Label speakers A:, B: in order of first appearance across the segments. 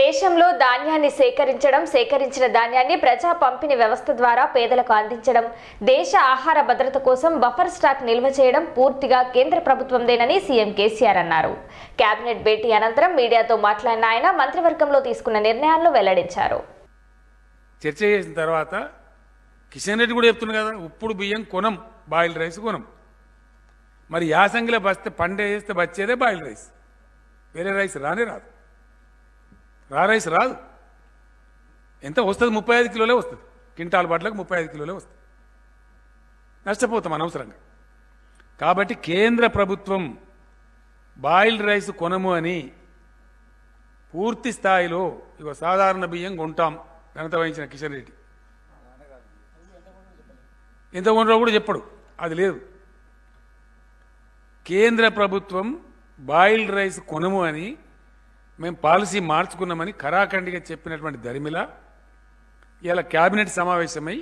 A: దేశంలో ధాన్యాన్ని సేకరించడం సేకరించిన ధాన్యాన్ని ప్రజా పంపిణీ వ్యవస్థ ద్వారా పేదలకు అందించడం దేశ ఆహార భద్రత కోసం బఫర్ స్టాక్ నిల్వ చేయడం పూర్తిగా కేంద్ర ప్రభుత్వందేనని సీఎం కేసీఆర్ అన్నారు కేబినెట్ భేటీ అనంతరం మీడియాతో మాట్లాడిన ఆయన మంత్రివర్గంలో తీసుకున్న నిర్ణయాలను వెల్లడించారు చర్చ చేసిన తర్వాత కిషన్ రెడ్డి కూడా చెప్తున్నారు కదా ఉప్పుడు బియ్యం కొనం బాయిల్ రైస్ కొనం మరి యాసంగిలో బస్తే పండే చేస్తే బచ్చేదే బాయిల్ రైస్ వేరే రైస్ రానే రాదు రా రైస్ రాదు ఎంత వస్తుంది ముప్పై ఐదు కిలోలే వస్తుంది క్వింటాల్ బాట్లకు ముప్పై ఐదు కిలోలే వస్తుంది నష్టపోతాం అనవసరంగా కాబట్టి కేంద్ర ప్రభుత్వం బాయిల్డ్ రైస్ కొనము అని పూర్తి స్థాయిలో ఇక సాధారణ బియ్యం కొంటాం ఘనత వహించిన కిషన్ రెడ్డి ఎంత కొంటారో కూడా చెప్పడు అది లేదు కేంద్ర ప్రభుత్వం బాయిల్డ్ రైస్ కొనము అని మేము పాలసీ మార్చుకున్నామని ఖరాఖండిగా చెప్పినటువంటి దరిమిల ఇలా క్యాబినెట్ సమావేశమై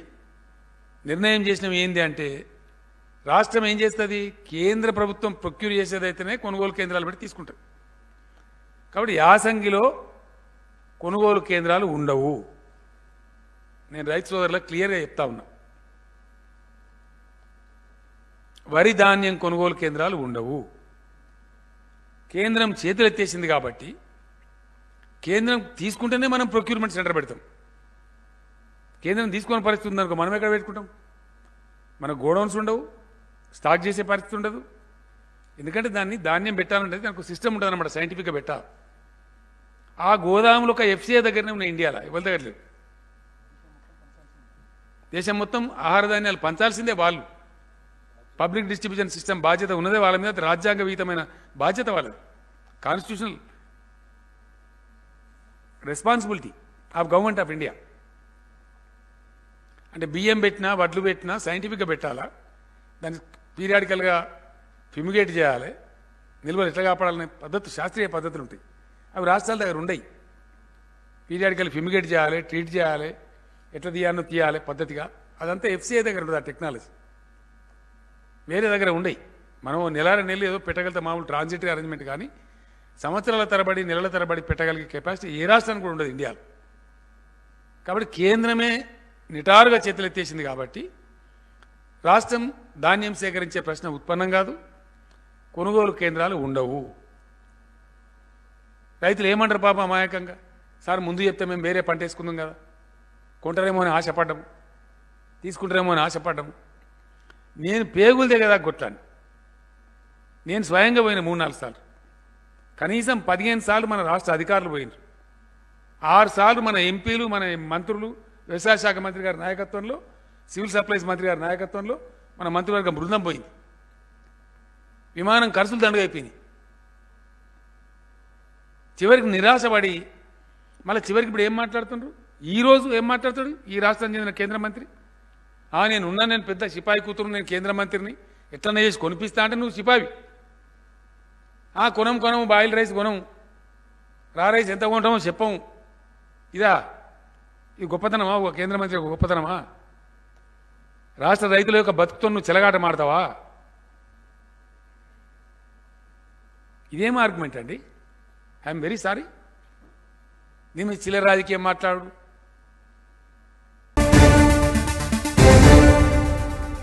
A: నిర్ణయం చేసినవి ఏంది అంటే రాష్ట్రం ఏం చేస్తుంది కేంద్ర ప్రభుత్వం ప్రొక్యూర్ చేసేదైతేనే కొనుగోలు కేంద్రాలు పెట్టి తీసుకుంటుంది కాబట్టి యాసంగిలో కొనుగోలు కేంద్రాలు ఉండవు నేను రైతు సోదరులకు క్లియర్గా చెప్తా ఉన్నా వరి ధాన్యం కొనుగోలు కేంద్రాలు ఉండవు కేంద్రం చేతులెత్తేసింది కాబట్టి కేంద్రం తీసుకుంటేనే మనం ప్రొక్యూర్మెంట్ సెంటర్ పెడతాం కేంద్రం తీసుకునే పరిస్థితి ఉందనుకో మనం ఎక్కడ పెట్టుకుంటాం మన గోడౌన్స్ ఉండవు స్టాక్ చేసే పరిస్థితి ఉండదు ఎందుకంటే దాన్ని ధాన్యం పెట్టాలంటే దానికి సిస్టమ్ ఉంటుంది అనమాట సైంటిఫిక్గా పెట్టాలి ఆ గోదాములు ఒక ఎఫ్సీఏ దగ్గరనే ఉన్నాయి ఇండియాలో ఎవరి దగ్గర లేదు దేశం మొత్తం ఆహార ధాన్యాలు పంచాల్సిందే వాళ్ళు పబ్లిక్ డిస్ట్రిబ్యూషన్ సిస్టమ్ బాధ్యత ఉన్నదే వాళ్ళ మీద రాజ్యాంగ విహితమైన బాధ్యత వాళ్ళది constitutional responsibility of government of India అంటే బియ్యం పెట్టినా వడ్లు పెట్టినా సైంటిఫిక్గా పెట్టాలా దాన్ని పీరియాడికల్గా ఫిమిగేట్ చేయాలి నిల్వలు ఎట్లా కాపాడాలనే పద్ధతి శాస్త్రీయ పద్ధతులు ఉంటాయి అవి రాష్ట్రాల దగ్గర ఉండయి పీరియాడికల్ ఫిమిగేట్ చేయాలి ట్రీట్ చేయాలి ఎట్లా తీయాలో తీయాలి పద్ధతిగా అదంతా ఎఫ్సీఐ దగ్గర ఉంటుంది ఆ టెక్నాలజీ వేరే దగ్గర ఉండయి మనం నెల నెల ఏదో పెట్టగలితే మామూలు ట్రాన్సిట్ అరేంజ్మెంట్ కానీ సంవత్సరాల తరబడి నెలల తరబడి పెట్టగలిగే కెపాసిటీ ఏ రాష్ట్రానికి కూడా ఉండదు ఇండియాలో కాబట్టి కేంద్రమే నిటారుగా చేతులెత్తేసింది కాబట్టి రాష్ట్రం ధాన్యం సేకరించే ప్రశ్న ఉత్పన్నం కాదు కొనుగోలు కేంద్రాలు ఉండవు రైతులు ఏమంటారు పాప అమాయకంగా సార్ ముందు చెప్తే మేము వేరే పంట వేసుకుందాం కదా కొంటారేమో అని ఆశపడ్డము తీసుకుంటారేమో అని ఆశపడ్డము నేను పేగులదే కదా కొట్లాను నేను స్వయంగా పోయిన మూడు నాలుగు సార్లు కనీసం పదిహేను సార్లు మన రాష్ట్ర అధికారులు పోయినారు ఆరు సార్లు మన ఎంపీలు మన మంత్రులు వ్యవసాయ శాఖ మంత్రి గారి నాయకత్వంలో సివిల్ సప్లైస్ మంత్రి గారి నాయకత్వంలో మన మంత్రివర్గం బృందం పోయింది విమానం ఖర్చులు దండగైపోయింది చివరికి నిరాశపడి మళ్ళీ చివరికి ఇప్పుడు ఏం మాట్లాడుతుండ్రు ఈరోజు ఏం మాట్లాడుతాడు ఈ రాష్ట్రానికి చెందిన కేంద్ర మంత్రి ఆ నేను ఉన్నా నేను పెద్ద సిపాయి కూతురు నేను కేంద్ర మంత్రిని ఎట్లనే చేసి కొనిపిస్తా అంటే నువ్వు సిపాయి ఆ కొనం కొనం బాయిల్ రైస్ కొనం రా రైస్ ఎంత కొంటామో చెప్పము ఇదా ఈ గొప్పతనమా ఒక కేంద్ర మంత్రి ఒక గొప్పతనమా రాష్ట్ర రైతుల యొక్క బతుకుతో నువ్వు చెలగాట మాడతావా ఇదేం ఆర్గ్యుమెంట్ అండి ఐఎమ్ వెరీ సారీ నేను చిల్లర రాజకీయం మాట్లాడు